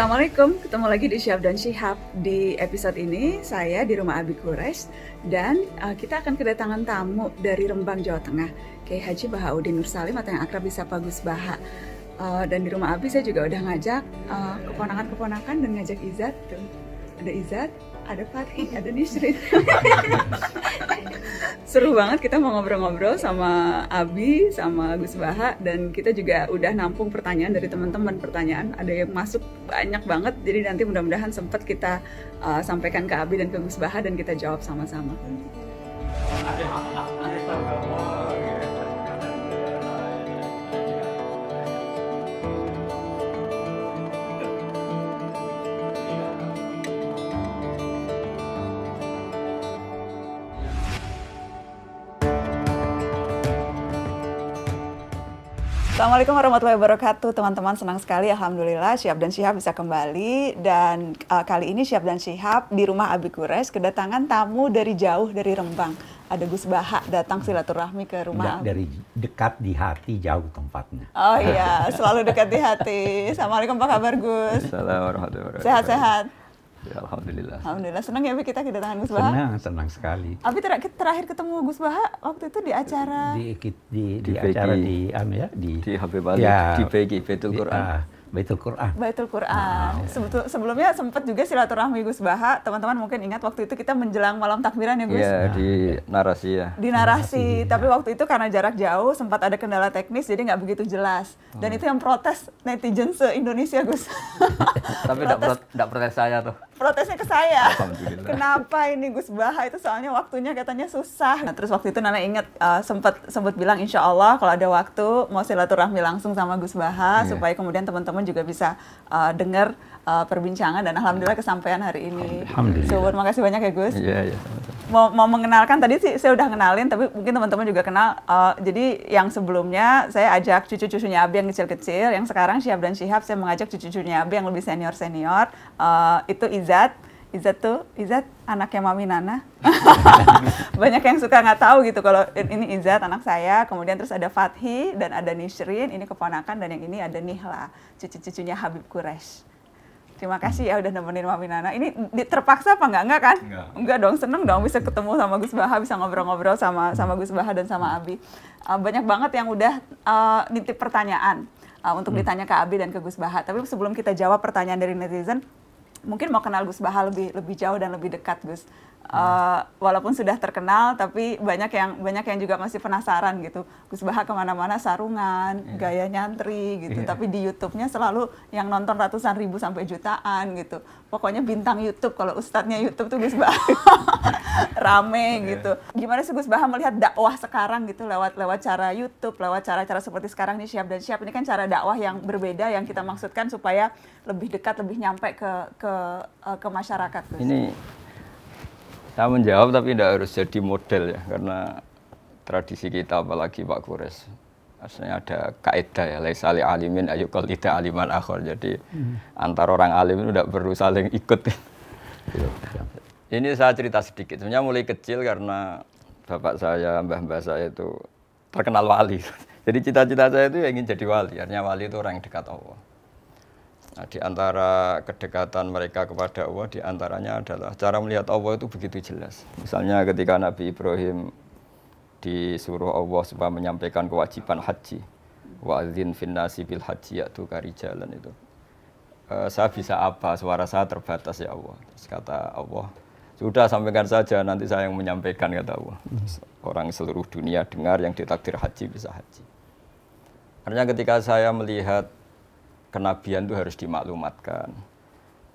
Assalamualaikum, ketemu lagi di Syaf dan Syihab Di episode ini saya di rumah Abi Kures Dan uh, kita akan kedatangan tamu dari Rembang, Jawa Tengah Kiai Haji Bahauddin Nur Salim atau yang akrab disapa Gus Baha uh, Dan di rumah Abi saya juga udah ngajak eh, keponakan-keponakan dan ngajak Izat tuh Ada Izat, ada Fatih, ada Nisrin. Seru banget kita mau ngobrol-ngobrol sama Abi, sama Gus Baha, dan kita juga udah nampung pertanyaan dari teman-teman. Pertanyaan ada yang masuk banyak banget, jadi nanti mudah-mudahan sempat kita uh, sampaikan ke Abi dan ke Gus Baha dan kita jawab sama-sama. Assalamualaikum warahmatullahi wabarakatuh teman-teman senang sekali Alhamdulillah Siap dan Syihab bisa kembali dan uh, kali ini Siap dan Syihab di rumah Abi Kures kedatangan tamu dari jauh dari Rembang ada Gus Baha datang silaturahmi ke rumah. Enggak, dari dekat di hati jauh tempatnya. Oh iya, selalu dekat di hati. Assalamualaikum apa kabar Gus? Assalamualaikum warahmatullahi wabarakatuh. Sehat-sehat. Ya, Alhamdulillah. Alhamdulillah. Senang ya Abi kita kedatangan Gus Baha? Senang, senang sekali. Abi ter terakhir ketemu Gus Baha waktu itu di acara di di, di, di, acara di anu ya, di di HP Bali, ya, di PG Betul Quran. Uh, Baitul Quran. Baitul Quran. Ah, ya. Sebetul, sebelumnya sempat juga silaturahmi Gus Baha. Teman-teman mungkin ingat waktu itu kita menjelang malam takbiran ya Gus. Iya, nah, di ah, ya. narasi ya. Di narasi, narasi tapi ya. waktu itu karena jarak jauh sempat ada kendala teknis jadi nggak begitu jelas. Dan hmm. itu yang protes netizen se-Indonesia Gus. tapi enggak protes. protes saya tuh protesnya ke saya. Kenapa ini Gus Baha itu soalnya waktunya katanya susah. Nah, terus waktu itu Nana ingat uh, eh, sempat sempat bilang insya Allah kalau ada waktu mau silaturahmi langsung sama Gus Baha yeah. supaya kemudian teman-teman juga bisa uh, dengar uh, perbincangan dan alhamdulillah kesampaian hari ini. Alhamdulillah. So, terima kasih banyak ya Gus. Iya, yeah, Yeah mau, mau mengenalkan tadi sih saya udah kenalin tapi mungkin teman-teman juga kenal uh, jadi yang sebelumnya saya ajak cucu-cucunya Abi yang kecil-kecil yang sekarang Syihab dan Syihab saya mengajak cucu-cucunya Abi yang lebih senior-senior uh, itu Izat Izat tuh Izat anaknya Mami Nana banyak yang suka nggak tahu gitu kalau ini Izat anak saya kemudian terus ada Fathi dan ada Nishrin ini keponakan dan yang ini ada Nihla cucu-cucunya Habib Quresh Terima kasih ya udah nemenin Mami Nana. Ini terpaksa apa enggak? Enggak kan? Enggak, enggak dong, seneng dong bisa ketemu sama Gus Baha, bisa ngobrol-ngobrol sama sama Gus Baha dan sama Abi. Uh, banyak banget yang udah uh, nitip pertanyaan uh, untuk hmm. ditanya ke Abi dan ke Gus Baha. Tapi sebelum kita jawab pertanyaan dari netizen, mungkin mau kenal Gus Baha lebih lebih jauh dan lebih dekat Gus. Uh, walaupun sudah terkenal, tapi banyak yang banyak yang juga masih penasaran gitu. Gus Baha kemana-mana sarungan, yeah. gaya nyantri gitu. Yeah. Tapi di YouTube-nya selalu yang nonton ratusan ribu sampai jutaan gitu. Pokoknya bintang YouTube kalau ustadznya YouTube tuh Gus Baha rame yeah. gitu. Gimana sih Gus Baha melihat dakwah sekarang gitu lewat lewat cara YouTube, lewat cara-cara seperti sekarang ini siap dan siap ini kan cara dakwah yang berbeda yang kita maksudkan supaya lebih dekat, lebih nyampe ke ke eh, ke masyarakat. Gus. Ini saya menjawab tapi tidak harus jadi model ya karena tradisi kita apalagi Pak Kures. Asalnya ada kaidah ya, laisa li alimin ayukal tidak aliman akhir. Jadi hmm. antar orang alim itu tidak perlu saling ikut. Iya, iya. Ini saya cerita sedikit. Sebenarnya mulai kecil karena bapak saya, mbah-mbah saya itu terkenal wali. Jadi cita-cita saya itu ya ingin jadi wali. Artinya wali itu orang yang dekat Allah. Nah, di antara kedekatan mereka kepada Allah di antaranya adalah cara melihat Allah itu begitu jelas. Misalnya ketika Nabi Ibrahim disuruh Allah supaya menyampaikan kewajiban haji. Wa'adzin finnasi bil haji yaitu kari jalan itu. E, saya bisa apa? Suara saya terbatas ya Allah. Terus kata Allah, sudah sampaikan saja nanti saya yang menyampaikan kata Allah. Terus, orang seluruh dunia dengar yang ditakdir haji bisa haji. Artinya ketika saya melihat kenabian itu harus dimaklumatkan.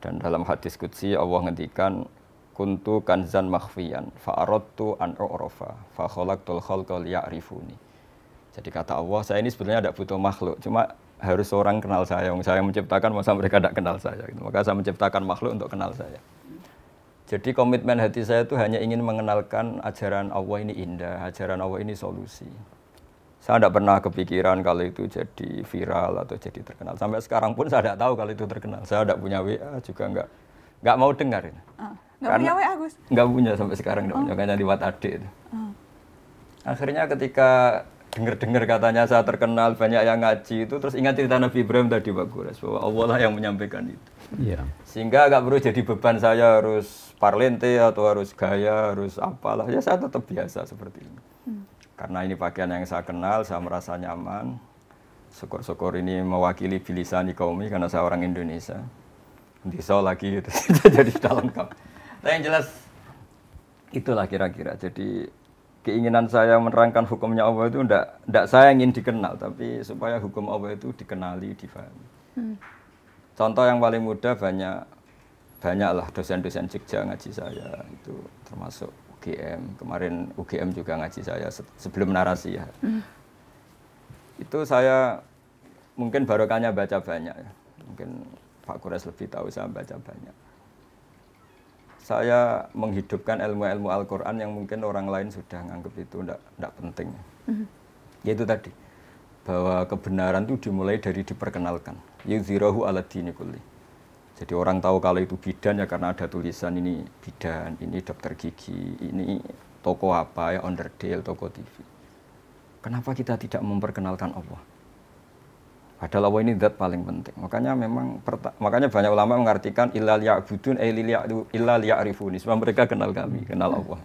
Dan dalam hadis Qudsi Allah ngendikan kuntu kanzan makhfiyan fa'aradtu an u'rafa fa khalaqtul khalqa liya'rifuni. Jadi kata Allah, saya ini sebenarnya tidak butuh makhluk, cuma harus orang kenal saya. Yang saya menciptakan masa mereka tidak kenal saya. Gitu. Maka saya menciptakan makhluk untuk kenal saya. Jadi komitmen hati saya itu hanya ingin mengenalkan ajaran Allah ini indah, ajaran Allah ini solusi. Saya tidak pernah kepikiran kalau itu jadi viral atau jadi terkenal. Sampai sekarang pun saya tidak tahu kalau itu terkenal. Saya tidak punya WA juga nggak nggak mau dengar ini. Ah, nggak punya WA Gus? Nggak punya sampai sekarang. Nggak oh. punya kayaknya lewat adik itu. Uh. Akhirnya ketika dengar-dengar katanya saya terkenal banyak yang ngaji itu terus ingat cerita Nabi Ibrahim tadi Pak Gures bahwa Allah lah yang menyampaikan itu yeah. sehingga nggak perlu jadi beban saya harus parlente atau harus gaya harus apalah ya saya tetap biasa seperti ini hmm. Karena ini pakaian yang saya kenal, saya merasa nyaman. Syukur-syukur ini mewakili kaum kaumi karena saya orang Indonesia. Diso lagi gitu. jadi sudah lengkap. Nah yang jelas itulah kira-kira. Jadi keinginan saya menerangkan hukumnya Allah itu enggak, enggak saya ingin dikenal, tapi supaya hukum Allah itu dikenali, difahami. Hmm. Contoh yang paling mudah banyak banyaklah dosen-dosen Jogja ngaji saya itu termasuk UGM kemarin UGM juga ngaji saya sebelum narasi ya hmm. itu saya mungkin barokahnya baca banyak ya. mungkin Pak Kures lebih tahu saya baca banyak saya menghidupkan ilmu-ilmu Al-Quran yang mungkin orang lain sudah menganggap itu tidak penting. Mm-hmm. Yaitu tadi, bahwa kebenaran itu dimulai dari diperkenalkan. yuzirahu ala dini kulli. Jadi orang tahu kalau itu bidan ya karena ada tulisan ini bidan, ini dokter gigi, ini toko apa ya, underdale, toko TV. Kenapa kita tidak memperkenalkan Allah? Padahal Allah ini zat paling penting. Makanya memang makanya banyak ulama mengartikan ilal ya'budun eh, ilal illal Sebab mereka kenal kami, kenal Allah.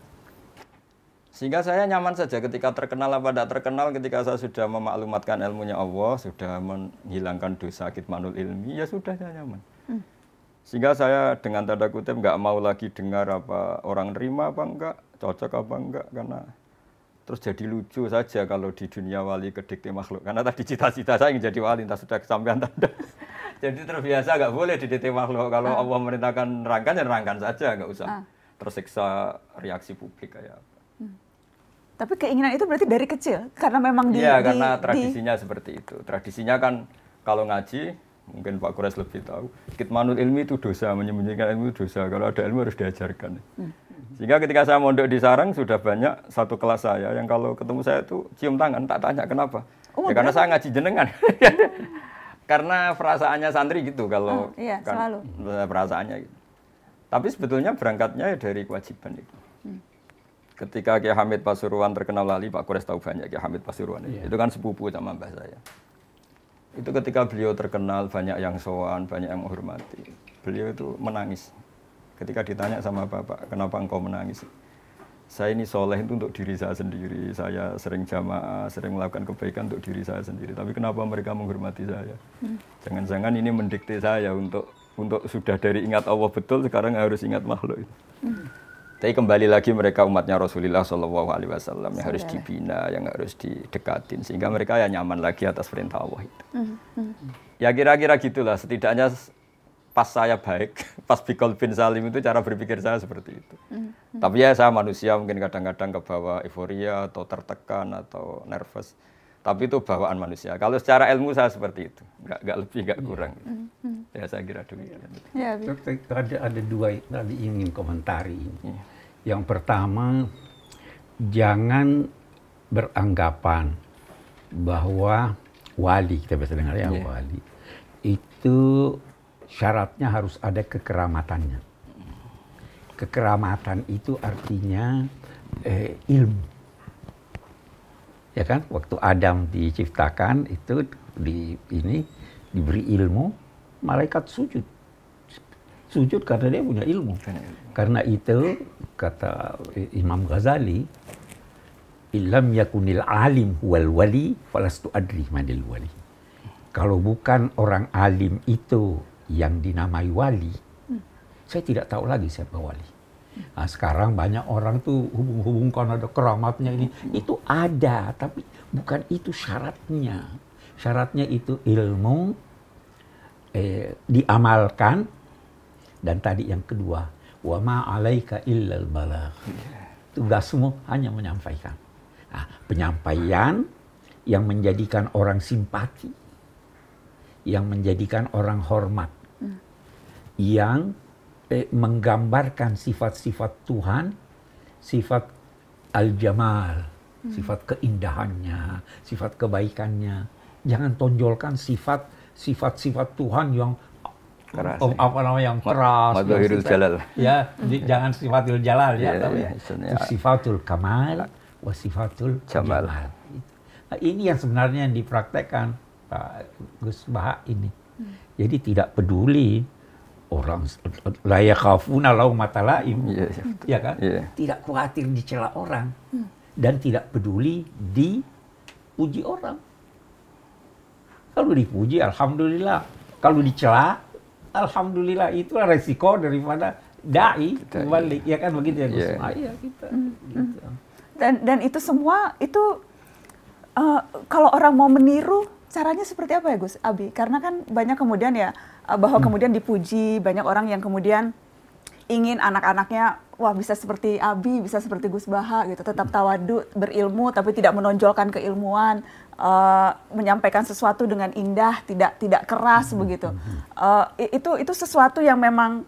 Sehingga saya nyaman saja ketika terkenal apa tidak terkenal ketika saya sudah memaklumatkan ilmunya Allah, sudah menghilangkan dosa kitmanul ilmi, ya sudah saya nyaman. Sehingga saya dengan tanda kutip nggak mau lagi dengar apa orang nerima apa enggak, cocok apa enggak karena terus jadi lucu saja kalau di dunia wali kedikti makhluk. Karena tadi cita-cita saya ingin jadi wali, entah sudah kesampaian tanda. jadi terbiasa nggak boleh didikte makhluk. Kalau ah. Allah merintahkan nerangkan ya nerangkan saja, nggak usah ah. tersiksa reaksi publik kayak apa. Hmm. Tapi keinginan itu berarti dari kecil karena memang iya, di Iya, karena tradisinya di... seperti itu. Tradisinya kan kalau ngaji mungkin Pak Kures lebih tahu. Kitmanul ilmi itu dosa, menyembunyikan ilmu itu dosa. Kalau ada ilmu harus diajarkan. Hmm. Sehingga ketika saya mondok di Sarang sudah banyak satu kelas saya yang kalau ketemu saya itu cium tangan, tak tanya kenapa. Oh, ya, karena saya ngaji jenengan. Oh. karena perasaannya santri gitu kalau oh, iya, kan, selalu. Nah, perasaannya gitu. Tapi sebetulnya berangkatnya dari kewajiban itu. Hmm. Ketika Kiai Hamid Pasuruan terkenal lali, Pak Kores tahu banyak Kiai Hamid Pasuruan. Yeah. Itu kan sepupu sama mbah saya. Itu ketika beliau terkenal banyak yang sowan, banyak yang menghormati. Beliau itu menangis. Ketika ditanya sama bapak, kenapa engkau menangis? Saya ini soleh itu untuk diri saya sendiri. Saya sering jamaah, sering melakukan kebaikan untuk diri saya sendiri. Tapi kenapa mereka menghormati saya? Hmm. Jangan-jangan ini mendikte saya untuk untuk sudah dari ingat Allah betul, sekarang harus ingat makhluk. Itu. Hmm. Tapi kembali lagi mereka umatnya Rasulullah Shallallahu Alaihi Wasallam yang harus dibina, yang harus didekatin sehingga mereka ya nyaman lagi atas perintah Allah itu. Hmm, hmm. Ya kira-kira gitulah. Setidaknya pas saya baik, pas Bikol bin Salim itu cara berpikir saya seperti itu. Hmm, Tapi ya saya manusia mungkin kadang-kadang ke bawah euforia atau tertekan atau nervous. Tapi itu bawaan manusia. Kalau secara ilmu saya seperti itu, nggak, nggak lebih nggak iya. kurang. Ya, Ya saya kira demikian. Ya, ada ada dua tadi ingin komentari. Ya. Yang pertama, jangan beranggapan bahwa wali kita biasa dengar ya ya. wali itu syaratnya harus ada kekeramatannya. Kekeramatan itu artinya eh, ilmu ya kan waktu Adam diciptakan itu di ini diberi ilmu malaikat sujud sujud karena dia punya ilmu karena itu kata Imam Ghazali ilam yakunil alim wal wali falastu adri manil wali kalau bukan orang alim itu yang dinamai wali saya tidak tahu lagi siapa wali Nah, sekarang banyak orang tuh hubung-hubung ada keramatnya ini. Itu ada, tapi bukan itu syaratnya. Syaratnya itu ilmu eh, diamalkan dan tadi yang kedua wa ma illal balagh. Tugasmu hanya menyampaikan. Nah, penyampaian yang menjadikan orang simpati, yang menjadikan orang hormat, hmm. yang Eh, menggambarkan sifat-sifat Tuhan, sifat al-jamal, hmm. sifat keindahannya, sifat kebaikannya. Jangan tonjolkan sifat sifat Tuhan yang keras. Oh, ya. apa namanya yang keras. Jalal. Ya, di, jangan sifatul Jalal ya, iya, tapi yeah, iya, ya. sifatul kamal wa sifatul jamal. Nah, ini yang sebenarnya yang dipraktekkan Pak Gus Baha ini. Hmm. Jadi tidak peduli orang layak kafuna lau matalaim. lain, yeah, yeah, ya iya. iya kan? Yeah. Tidak khawatir dicela orang hmm. dan tidak peduli dipuji orang. Kalau dipuji alhamdulillah, kalau dicela alhamdulillah itulah resiko daripada dai kembali ya. kan begitu ya Gus. Yeah. Iya. kita. Hmm. Gitu. Hmm. Dan dan itu semua itu uh, kalau orang mau meniru caranya seperti apa ya Gus Abi? Karena kan banyak kemudian ya Eh, bahwa hmm. kemudian dipuji banyak orang yang kemudian ingin anak-anaknya wah bisa seperti Abi, bisa seperti Gus Baha gitu, tetap hmm. tawadu, berilmu tapi tidak menonjolkan keilmuan, uh, menyampaikan sesuatu dengan indah, tidak tidak keras hmm. begitu. Uh, itu itu sesuatu yang memang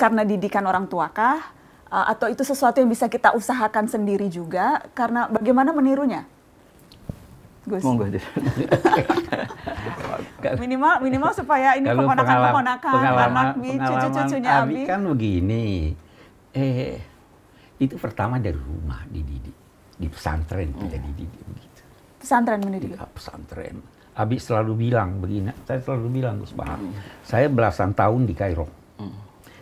karena didikan orang tuakah uh, atau itu sesuatu yang bisa kita usahakan sendiri juga karena bagaimana menirunya? Gus. Monggo. minimal minimal supaya ini keponakan-keponakan Abi, cucu-cucunya Abi. Abi kan begini. Eh itu pertama dari rumah dididik di pesantren kita hmm. dididik begitu. Pesantren mendidik. Ya, pesantren. Abi selalu bilang begini, saya selalu bilang Gus Bahar, hmm. saya belasan tahun di Kairo. Hmm.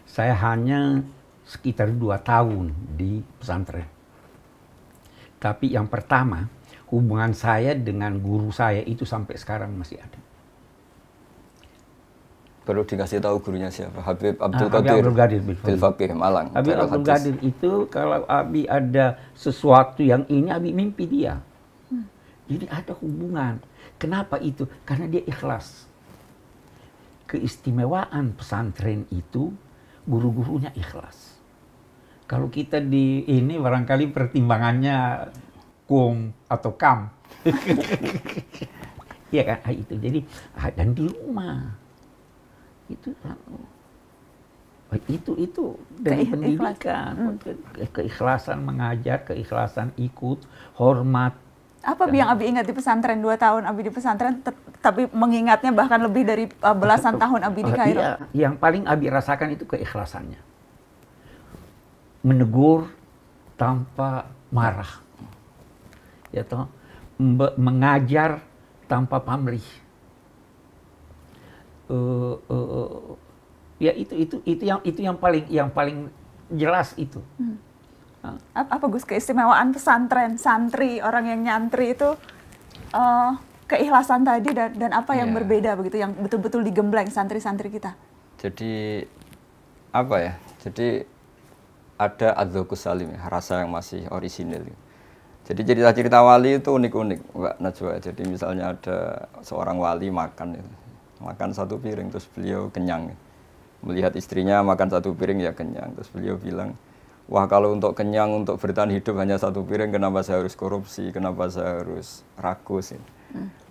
Saya hanya sekitar dua tahun di pesantren. Tapi yang pertama, hubungan saya dengan guru saya itu sampai sekarang masih ada perlu dikasih tahu gurunya siapa Habib ah, Abdul Qadir Habib Abdul Qadir Malang Habib Abdul Qadir itu kalau Abi ada sesuatu yang ini Abi mimpi dia hmm. jadi ada hubungan kenapa itu karena dia ikhlas keistimewaan pesantren itu guru-gurunya ikhlas kalau kita di ini barangkali pertimbangannya kum atau kam Iya kan, nah, itu. Jadi dan di rumah itu itu itu dari Keik pendidikan hmm. keikhlasan mengajar keikhlasan ikut hormat apa yang Abi ingat di pesantren dua tahun Abi di pesantren tapi mengingatnya bahkan lebih dari uh, belasan itu, tahun Abi di iya, Kairo iya, yang paling Abi rasakan itu keikhlasannya menegur tanpa marah ya toh mengajar tanpa pamrih uh, uh, ya itu itu itu yang itu yang paling yang paling jelas itu hmm. Ah. apa, apa Gus keistimewaan pesantren santri orang yang nyantri itu uh, keikhlasan tadi dan, dan apa yang ya. berbeda begitu yang betul-betul digembleng santri-santri kita jadi apa ya jadi ada adzoku salim rasa yang masih orisinil jadi cerita-cerita wali itu unik-unik Mbak Najwa jadi misalnya ada seorang wali makan makan satu piring terus beliau kenyang melihat istrinya makan satu piring ya kenyang. Terus beliau bilang, wah kalau untuk kenyang, untuk bertahan hidup hanya satu piring, kenapa saya harus korupsi, kenapa saya harus rakus. Ya.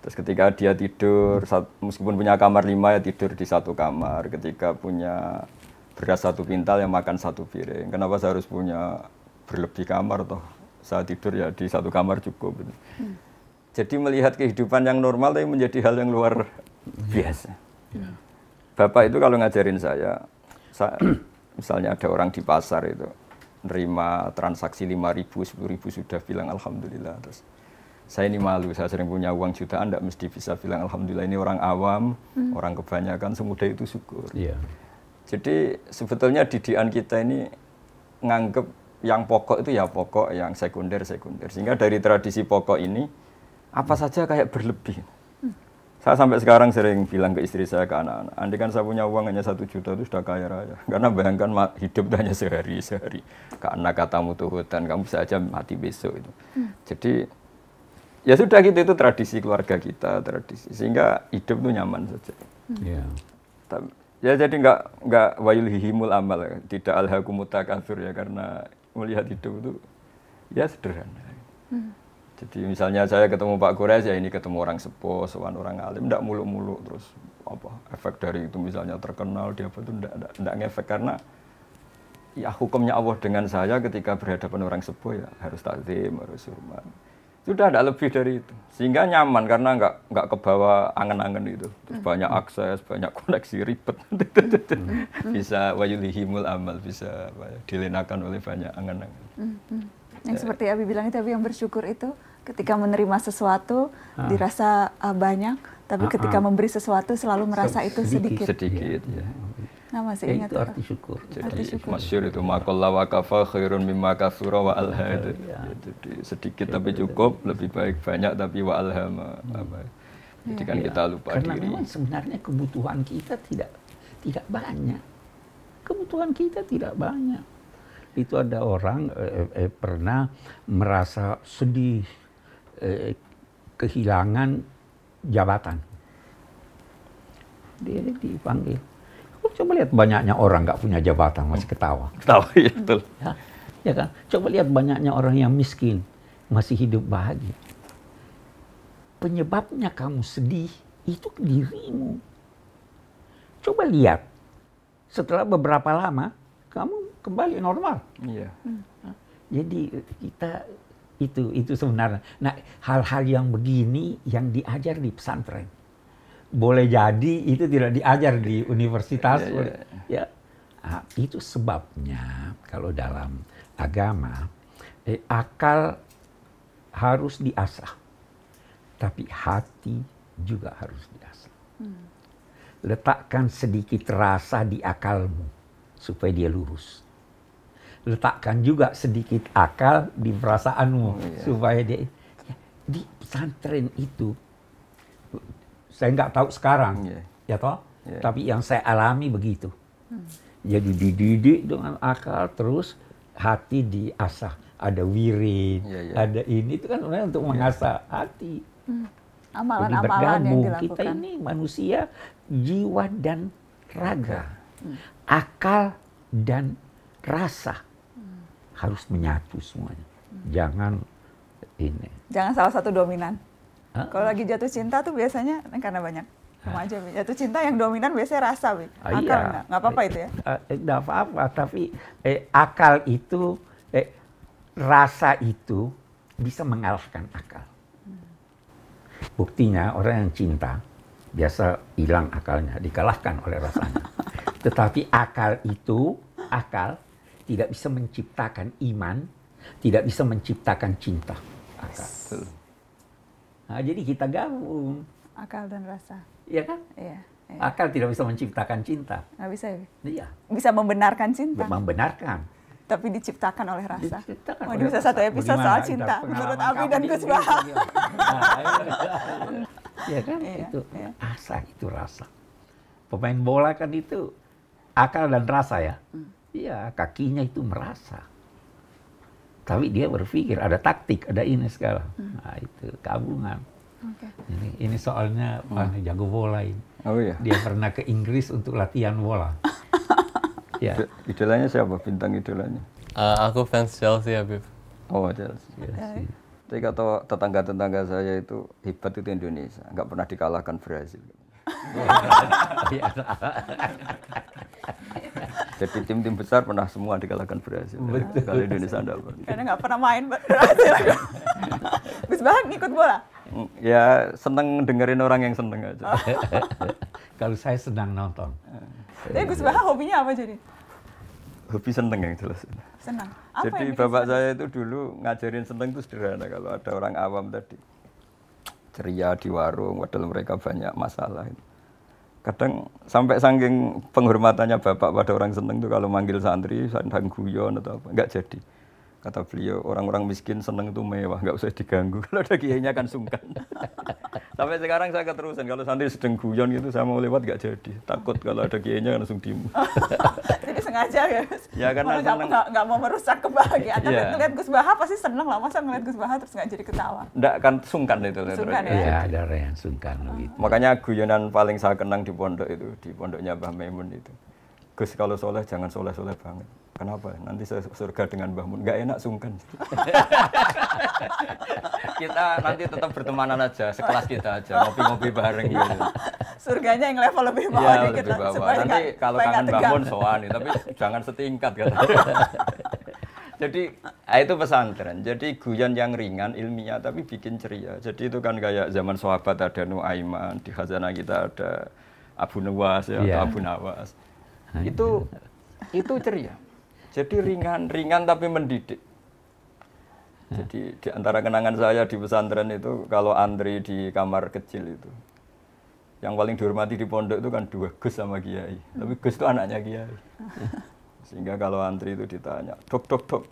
Terus ketika dia tidur, meskipun punya kamar lima ya tidur di satu kamar. Ketika punya beras satu pintal ya makan satu piring. Kenapa saya harus punya berlebih kamar toh? Saya tidur ya di satu kamar cukup. Gitu. Hmm. Jadi melihat kehidupan yang normal tapi menjadi hal yang luar iya. biasa. Yeah. Yeah. Bapak itu kalau ngajarin saya, saya misalnya ada orang di pasar itu nerima transaksi 5 ribu, 10 ribu sudah bilang Alhamdulillah. Terus saya ini malu, saya sering punya uang jutaan, tidak mesti bisa bilang Alhamdulillah ini orang awam, hmm. orang kebanyakan, semudah itu syukur. Yeah. Jadi sebetulnya didikan kita ini nganggep yang pokok itu ya pokok, yang sekunder sekunder. Sehingga dari tradisi pokok ini apa saja kayak berlebih. Saya sampai sekarang sering bilang ke istri saya, ke anak-anak, andai kan saya punya uang hanya satu juta itu sudah kaya raya. Karena bayangkan hidup hanya sehari, sehari. Karena katamu tuh hutan, kamu bisa aja mati besok. Itu. Hmm. Jadi ya sudah gitu, itu tradisi keluarga kita, tradisi. Sehingga hidup tuh nyaman saja. Hmm. Ya. ya jadi nggak nggak wayul hihimul amal, ya. tidak ansur ya karena melihat hidup itu ya sederhana. Hmm. Jadi misalnya saya ketemu Pak Gores ya ini ketemu orang sepuh, sowan orang alim, tidak muluk-muluk terus apa efek dari itu misalnya terkenal dia apa itu tidak tidak ngefek karena ya hukumnya Allah dengan saya ketika berhadapan orang sepuh ya harus takzim, harus hormat. Sudah tidak lebih dari itu. Sehingga nyaman karena nggak nggak kebawa angen-angen itu. Terus banyak hmm. akses, banyak koneksi ribet. bisa wayulihimul amal, bisa ya, dilenakan oleh banyak angen-angen hmm, hmm. Yang seperti Abi bilang itu, Abi yang bersyukur itu ketika menerima sesuatu ah. dirasa uh, banyak, tapi ah, ketika ah. memberi sesuatu selalu merasa itu sedikit. Sedikit iya. ya. Nah, masih ya, ingat itu arti syukur. Jadi syukur. masyur itu makallah wa khairun mimma kasura wa alha. Jadi eh, iya. sedikit iya, tapi cukup, lebih baik banyak tapi wa alha. Hmm. Jadi kan kita lupa Karena diri. Karena memang sebenarnya kebutuhan kita tidak tidak banyak. Kebutuhan kita tidak banyak. Itu ada orang eh, eh, eh pernah merasa sedih eh, kehilangan jabatan. Dia dipanggil. aku coba lihat banyaknya orang nggak punya jabatan masih ketawa. Ketawa ya betul. Ya, ya kan. Coba lihat banyaknya orang yang miskin masih hidup bahagia. Penyebabnya kamu sedih itu dirimu. Coba lihat setelah beberapa lama kamu kembali normal. Iya. Jadi eh, kita itu itu sebenarnya. Nah, hal-hal yang begini yang diajar di pesantren. Boleh jadi itu tidak diajar di universitas. Iya, iya. Ya, ya. ya. Nah, itu sebabnya kalau dalam agama eh, akal harus diasah, tapi hati juga harus diasah. Hmm. Letakkan sedikit rasa di akalmu supaya dia lurus letakkan juga sedikit akal di perasaanmu oh, iya. supaya dia ya, di pesantren itu saya nggak tahu sekarang yeah. ya toh yeah. tapi yang saya alami begitu hmm. jadi dididik dengan akal terus hati diasah ada wirid yeah, yeah. ada ini itu kan sebenarnya untuk iya. mengasah hati hmm. amalan jadi bergabung yang kita ini manusia jiwa dan raga hmm. akal dan rasa harus menyatu semuanya. Hmm. Jangan ini. Jangan salah satu dominan. Huh? Kalau lagi jatuh cinta tuh biasanya karena banyak remaja huh? jatuh cinta yang dominan biasanya rasa bi. Ah, iya. Akal iya. nggak? Nggak apa-apa itu ya? Eh, eh, eh, nggak apa-apa, tapi eh, akal itu, eh, rasa itu bisa mengalahkan akal. Hmm. Buktinya orang yang cinta biasa hilang akalnya, dikalahkan oleh rasanya. Tetapi akal itu, akal tidak bisa menciptakan iman, tidak bisa menciptakan cinta. Akal. Nah, jadi kita gabung. Akal dan rasa. Iya kan? Iya. Ya. Akal tidak bisa menciptakan cinta. Nggak bisa ya? Iya. Bisa membenarkan cinta. Membenarkan. Tapi diciptakan oleh rasa. Diciptakan Waduh, oleh bisa rasa. satu episode Bagaimana soal cinta. Menurut Abi dan Gus Baha. ya kan? Ya, itu ya. asa, itu rasa. Pemain bola kan itu akal dan rasa ya. Hmm Iya, kakinya itu merasa. Tapi dia berpikir ada taktik, ada ini segala. Hmm. Nah, itu gabungan. Okay. Ini, ini soalnya hmm. jago bola ini. Oh iya. Dia pernah ke Inggris untuk latihan bola. ya. Idolanya siapa? Bintang idolanya? Uh, aku fans Chelsea Habib. Oh Chelsea. Chelsea. Iya, Tapi kata tetangga-tetangga saya itu hebat itu Indonesia, Enggak pernah dikalahkan Brazil. Iya. Jadi tim-tim besar pernah semua dikalahkan berhasil. Betul. Kalau Indonesia enggak pernah. Karena nggak pernah main berhasil. Gus banget ngikut bola. Mm, ya seneng dengerin orang yang seneng aja. Oh. Kalau saya sedang nonton. Eh, Tapi Gus Baha hobinya apa jadi? Hobi seneng yang jelas. Senang. Apa jadi yang bapak senang? saya itu dulu ngajarin seneng itu sederhana kalau ada orang awam tadi ceria di warung, padahal mereka banyak masalah. Itu kadang sampai saking penghormatannya bapak pada orang seneng tuh kalau manggil santri sandang guyon atau apa nggak jadi Kata beliau, orang-orang miskin seneng itu mewah, nggak usah diganggu. Kalau ada kiainya kan sungkan. Sampai sekarang saya keterusan, kalau santri sedang guyon gitu, saya mau lewat nggak jadi. Takut kalau ada kiainya langsung diem. Jadi sengaja ya? Ya karena seneng. mau merusak kebahagiaan. Tapi iya. yeah. ngeliat Gus Baha pasti seneng lah. Masa ngeliat Gus Baha terus nggak jadi ketawa? Nggak, kan sungkan itu. Sungkan ya? Iya, ada yang sungkan. Gitu. Makanya guyonan paling saya kenang di pondok itu, di pondoknya Mbah Maimun itu. Gus kalau soleh jangan soleh-soleh banget. Kenapa? Nanti saya surga dengan Mbah Mun. Gak enak sungkan. kita nanti tetap bertemanan aja, sekelas kita aja, ngopi-ngopi bareng gitu. Surganya yang level lebih iya, bawah ya, dikit. Lebih bawah. nanti gak, kalau kangen Mbah Mun soan, tapi jangan setingkat kata. Jadi ah, itu pesantren. Jadi guyon yang ringan, ilmiah tapi bikin ceria. Jadi itu kan kayak zaman sahabat ada Nuaiman, di khazanah kita ada Abu Nawas ya, yeah. atau iya. Abu Nawas itu itu ceria jadi ringan ringan tapi mendidik jadi di antara kenangan saya di pesantren itu kalau antri di kamar kecil itu yang paling dihormati di pondok itu kan dua Gus sama Kiai. Tapi hmm. Gus itu anaknya Kiai. Sehingga kalau antri itu ditanya, dok dok dok,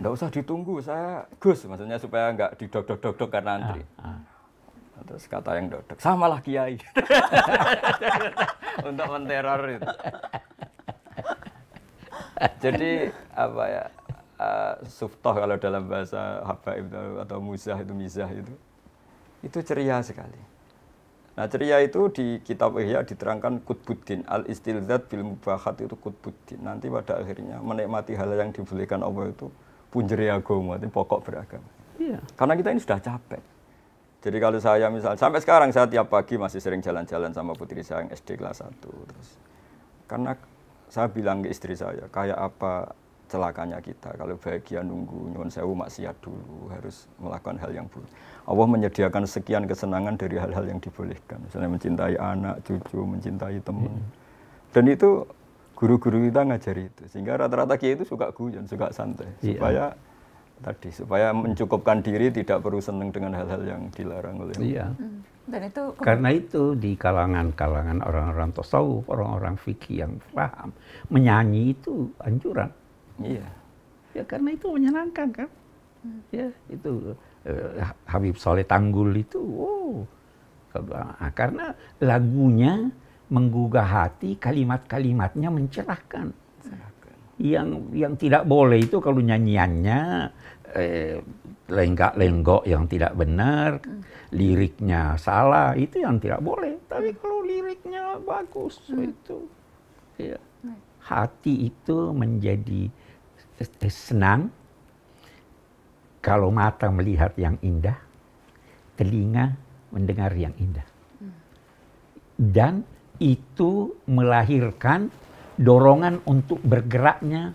nggak usah ditunggu, saya Gus, maksudnya supaya nggak didok dok dok dok karena antri. Ah, ah. Terus kata yang sama lah kiai. Untuk menteror itu. Jadi apa ya, uh, eh, suftoh kalau dalam bahasa habaib atau musah itu mizah itu, itu ceria sekali. Nah ceria itu di kitab Ihya diterangkan kutbuddin, al-istilzat bil mubahat itu kutbuddin. Nanti pada akhirnya menikmati hal yang dibolehkan Allah itu punjeri agama, itu pokok beragama. Iya. Karena kita ini sudah capek jadi kalau saya misal sampai sekarang saya tiap pagi masih sering jalan-jalan sama putri saya yang SD kelas 1 terus. Karena saya bilang ke istri saya, kayak apa celakanya kita kalau bahagia nunggu nyuwun sewu maksiat dulu harus melakukan hal yang buruk. Allah menyediakan sekian kesenangan dari hal-hal yang dibolehkan. Misalnya mencintai anak, cucu, mencintai teman. Hmm. Dan itu guru-guru kita ngajari itu. Sehingga rata-rata kiai itu suka guyon, suka santai. Iya. supaya Supaya tadi supaya mencukupkan diri tidak perlu seneng dengan hal-hal yang dilarang oleh iya. Hmm. dan itu karena itu di kalangan-kalangan orang-orang tasawuf orang-orang fikih yang paham menyanyi itu anjuran iya ya karena itu menyenangkan kan hmm. ya itu eh, Habib Soleh Tanggul itu oh karena lagunya menggugah hati kalimat-kalimatnya mencerahkan yang yang tidak boleh itu kalau nyanyiannya eh, lenggak-lenggok yang tidak benar, hmm. liriknya salah, itu yang tidak boleh. Tapi hmm. kalau liriknya bagus hmm. itu, ya. Hmm. hati itu menjadi eh, eh, senang kalau mata melihat yang indah, telinga mendengar yang indah, dan itu melahirkan dorongan untuk bergeraknya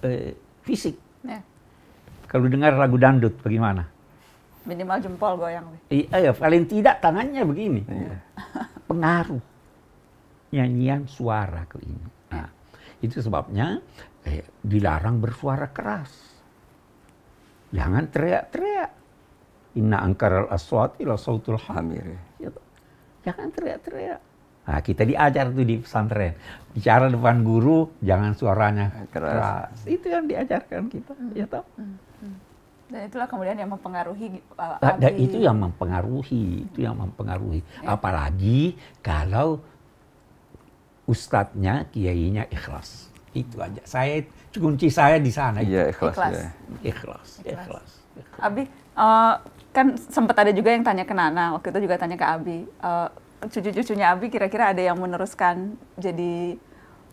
eh, fisik. Ya. Kalau dengar lagu dangdut bagaimana? Minimal jempol goyang. Iya, paling tidak tangannya begini. Ya. Pengaruh nyanyian suara ke ini. Nah, itu sebabnya eh, dilarang bersuara keras. Jangan teriak-teriak. Inna angkaral aswati la sautul hamir. Iya. Jangan teriak-teriak Nah, kita diajar tuh di pesantren. Bicara depan guru, jangan suaranya keras. keras. Itu yang diajarkan kita, hmm. ya tau? Hmm, hmm. Dan itulah kemudian yang mempengaruhi uh, nah, Dan itu yang mempengaruhi, itu yang mempengaruhi. Ya. Apalagi kalau ustadznya, kiainya ikhlas. Itu aja. Saya kunci saya di sana. Iya, ikhlas. Ikhlas. Ya. Ikhlas. ikhlas. ikhlas. ikhlas. Abi, uh, kan sempat ada juga yang tanya ke Nana, waktu itu juga tanya ke Abi. Uh, cucu-cucunya Abi kira-kira ada yang meneruskan jadi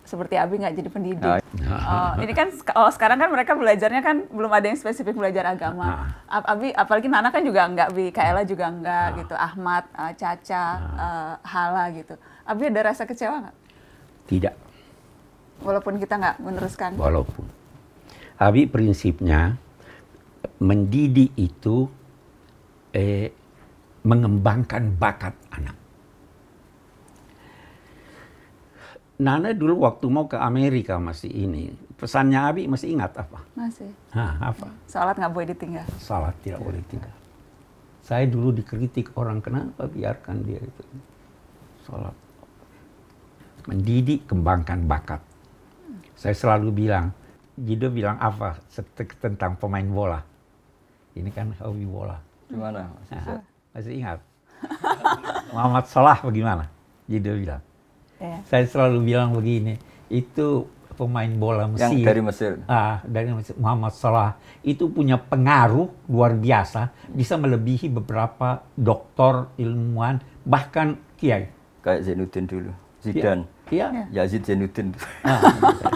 seperti Abi nggak jadi pendidik. Nah. Oh, ini kan oh, sekarang kan mereka belajarnya kan belum ada yang spesifik belajar agama. Nah. Abi apalagi Nana kan juga nggak, Bi Kaela nah. juga nggak nah. gitu, Ahmad, uh, Caca, uh, Hala gitu. Abi ada rasa kecewa nggak? Tidak. Walaupun kita nggak meneruskan. Walaupun. Abi prinsipnya mendidik itu eh, mengembangkan bakat anak. Nana dulu waktu mau ke Amerika masih ini, pesannya Abi masih ingat apa? Masih. Hah, apa? Salat nggak boleh ditinggal. Salat tidak boleh ditinggal. Saya dulu dikritik orang kenapa biarkan dia itu salat. Mendidik kembangkan bakat. Saya selalu bilang, Jido bilang apa tentang pemain bola? Ini kan hobi bola. Gimana? Masih, masih ingat? Muhammad Salah bagaimana? Jido bilang Yeah. Saya selalu bilang begini, itu pemain bola Mesir. Yang dari Mesir. Ah, dari Mesir. Muhammad Salah itu punya pengaruh luar biasa, bisa melebihi beberapa doktor, ilmuwan, bahkan kiai. Kayak Zainuddin dulu, Zidane. Iya. iya. iya. Ya. Yazid Zainuddin. Ah,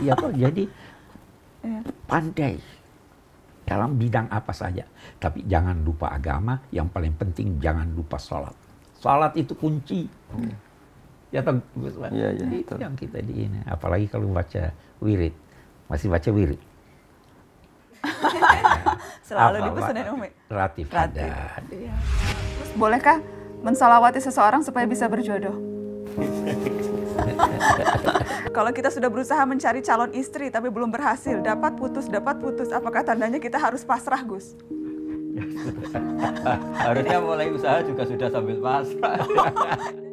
iya kok. Jadi iya. pandai dalam bidang apa saja. Tapi jangan lupa agama, yang paling penting jangan lupa sholat. Sholat itu kunci. Hmm ya Gus pak. Ya, ya, itu yang kita di ini. Apalagi kalau baca wirid, masih baca wirid. Selalu di pesanan Umi. Relatif, ada. Iya. Terus bolehkah mensalawati seseorang supaya bisa berjodoh? kalau kita sudah berusaha mencari calon istri tapi belum berhasil, dapat putus, dapat putus, apakah tandanya kita harus pasrah, Gus? Harusnya mulai usaha juga sudah sambil pasrah.